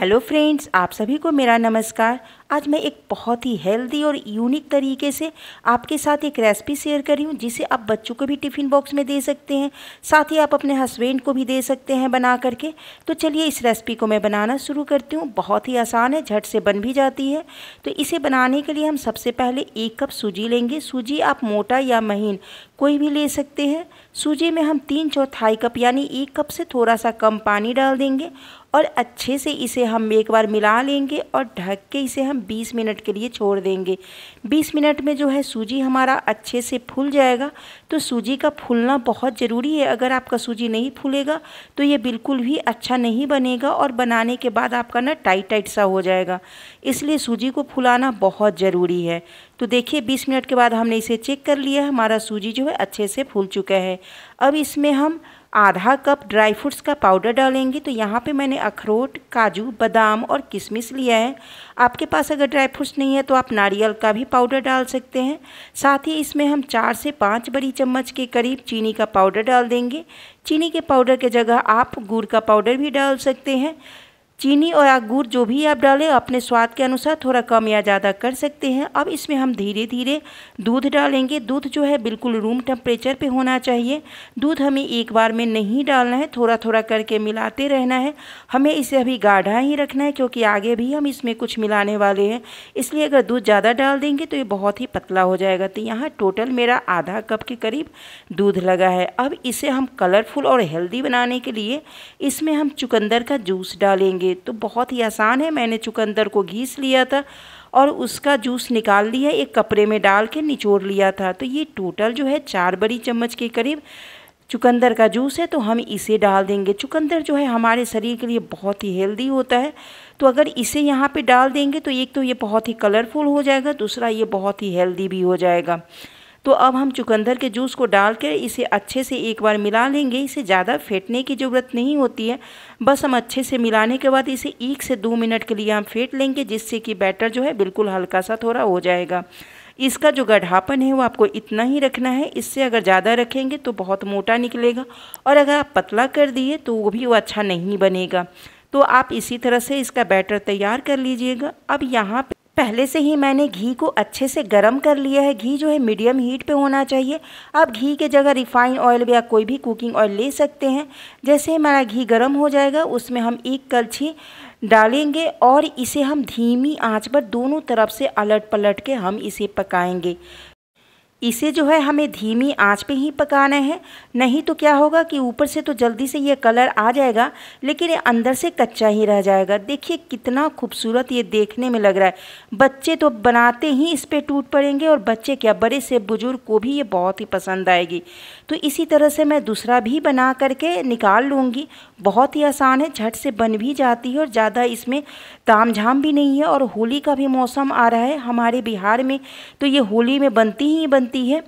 hello friends आप सभी को मेरा नमस्कार आज मैं एक बहुत ही हेल्दी और यूनिक तरीके से आपके साथ एक रेसिपी शेयर कर रही हूँ जिसे आप बच्चों को भी टिफ़िन बॉक्स में दे सकते हैं साथ ही आप अपने हस्बैंड को भी दे सकते हैं बना करके तो चलिए इस रेसिपी को मैं बनाना शुरू करती हूँ बहुत ही आसान है झट से बन भी जाती है तो इसे बनाने के लिए हम सबसे पहले एक कप सूजी लेंगे सूजी आप मोटा या महीन कोई भी ले सकते हैं सूजी में हम तीन चौथाई कप यानी एक कप से थोड़ा सा कम पानी डाल देंगे और अच्छे से इसे हम एक बार मिला लेंगे और ढक के इसे हम 20 मिनट के लिए छोड़ देंगे 20 मिनट में जो है सूजी हमारा अच्छे से फूल जाएगा तो सूजी का फूलना बहुत ज़रूरी है अगर आपका सूजी नहीं फूलेगा तो ये बिल्कुल भी अच्छा नहीं बनेगा और बनाने के बाद आपका ना टाइट टाइट सा हो जाएगा इसलिए सूजी को फुलाना बहुत ज़रूरी है तो देखिए 20 मिनट के बाद हमने इसे चेक कर लिया हमारा सूजी जो है अच्छे से फूल चुका है अब इसमें हम आधा कप ड्राई फ्रूट्स का पाउडर डालेंगे तो यहाँ पे मैंने अखरोट काजू बादाम और किशमिश लिया है आपके पास अगर ड्राई फ्रूट्स नहीं है तो आप नारियल का भी पाउडर डाल सकते हैं साथ ही इसमें हम चार से पाँच बड़ी चम्मच के करीब चीनी का पाउडर डाल देंगे चीनी के पाउडर के जगह आप गुड़ का पाउडर भी डाल सकते हैं चीनी और अंगूर जो भी आप डालें अपने स्वाद के अनुसार थोड़ा कम या ज़्यादा कर सकते हैं अब इसमें हम धीरे धीरे दूध डालेंगे दूध जो है बिल्कुल रूम टेम्परेचर पे होना चाहिए दूध हमें एक बार में नहीं डालना है थोड़ा थोड़ा करके मिलाते रहना है हमें इसे अभी गाढ़ा ही रखना है क्योंकि आगे भी हम इसमें कुछ मिलाने वाले हैं इसलिए अगर दूध ज़्यादा डाल देंगे तो ये बहुत ही पतला हो जाएगा तो यहाँ टोटल मेरा आधा कप के करीब दूध लगा है अब इसे हम कलरफुल और हेल्दी बनाने के लिए इसमें हम चुकंदर का जूस डालेंगे चाहिए तो बहुत ही आसान है मैंने चुकंदर को घीस लिया था और उसका जूस निकाल लिया एक कपड़े में डाल के निचोड़ लिया था तो ये टोटल जो है चार बड़ी चम्मच के करीब चुकंदर का जूस है तो हम इसे डाल देंगे चुकंदर जो है हमारे शरीर के लिए बहुत ही हेल्दी होता है तो अगर इसे यहाँ पे डाल देंगे तो एक तो ये बहुत ही कलरफुल हो जाएगा दूसरा ये बहुत ही हेल्दी भी हो जाएगा तो अब हम चुकंदर के जूस को डाल के इसे अच्छे से एक बार मिला लेंगे इसे ज़्यादा फेंटने की ज़रूरत नहीं होती है बस हम अच्छे से मिलाने के बाद इसे एक से दो मिनट के लिए हम फेंट लेंगे जिससे कि बैटर जो है बिल्कुल हल्का सा थोड़ा हो जाएगा इसका जो गढ़ापन है वो आपको इतना ही रखना है इससे अगर ज़्यादा रखेंगे तो बहुत मोटा निकलेगा और अगर आप पतला कर दिए तो वो भी वो अच्छा नहीं बनेगा तो आप इसी तरह से इसका बैटर तैयार कर लीजिएगा अब यहाँ पे पहले से ही मैंने घी को अच्छे से गर्म कर लिया है घी जो है मीडियम हीट पे होना चाहिए आप घी के जगह रिफाइंड ऑयल या कोई भी कुकिंग ऑयल ले सकते हैं जैसे हमारा घी गर्म हो जाएगा उसमें हम एक कलछी डालेंगे और इसे हम धीमी आंच पर दोनों तरफ से अलट पलट के हम इसे पकाएंगे इसे जो है हमें धीमी आंच पे ही पकाना है नहीं तो क्या होगा कि ऊपर से तो जल्दी से ये कलर आ जाएगा लेकिन ये अंदर से कच्चा ही रह जाएगा देखिए कितना खूबसूरत ये देखने में लग रहा है बच्चे तो बनाते ही इस पर टूट पड़ेंगे और बच्चे क्या बड़े से बुज़ुर्ग को भी ये बहुत ही पसंद आएगी तो इसी तरह से मैं दूसरा भी बना करके निकाल लूँगी बहुत ही आसान है झट से बन भी जाती है और ज़्यादा इसमें ताम झाम भी नहीं है और होली का भी मौसम आ रहा है हमारे बिहार में तो ये होली में बनती ही बनती ti hết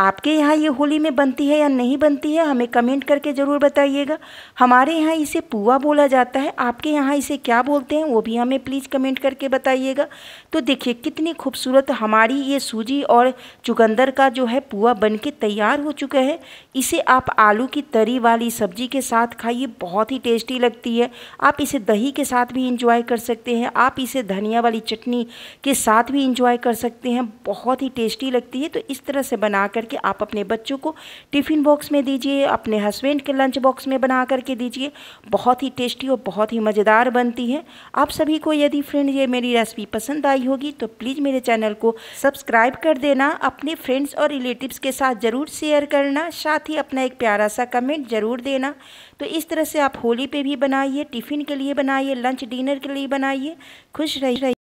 आपके यहाँ ये होली में बनती है या नहीं बनती है हमें कमेंट करके ज़रूर बताइएगा हमारे यहाँ इसे पुआ बोला जाता है आपके यहाँ इसे क्या बोलते हैं वो भी हमें प्लीज़ कमेंट करके बताइएगा तो देखिए कितनी खूबसूरत हमारी ये सूजी और चुकंदर का जो है पुआ बन के तैयार हो चुका है इसे आप आलू की तरी वाली सब्जी के साथ खाइए बहुत ही टेस्टी लगती है आप इसे दही के साथ भी इंजॉय कर सकते हैं आप इसे धनिया वाली चटनी के साथ भी इंजॉय कर सकते हैं बहुत ही टेस्टी लगती है तो इस तरह से बना कर करके आप अपने बच्चों को टिफ़िन बॉक्स में दीजिए अपने हस्बैंड के लंच बॉक्स में बना करके दीजिए बहुत ही टेस्टी और बहुत ही मज़ेदार बनती है आप सभी को यदि फ्रेंड ये मेरी रेसिपी पसंद आई होगी तो प्लीज़ मेरे चैनल को सब्सक्राइब कर देना अपने फ्रेंड्स और रिलेटिव्स के साथ ज़रूर शेयर करना साथ ही अपना एक प्यारा सा कमेंट ज़रूर देना तो इस तरह से आप होली पे भी बनाइए टिफ़िन के लिए बनाइए लंच डिनर के लिए बनाइए खुश रहिए